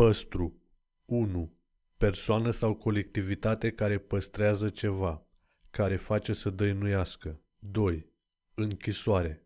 Păstru 1. Persoană sau colectivitate care păstrează ceva, care face să dăinuiască. 2. Închisoare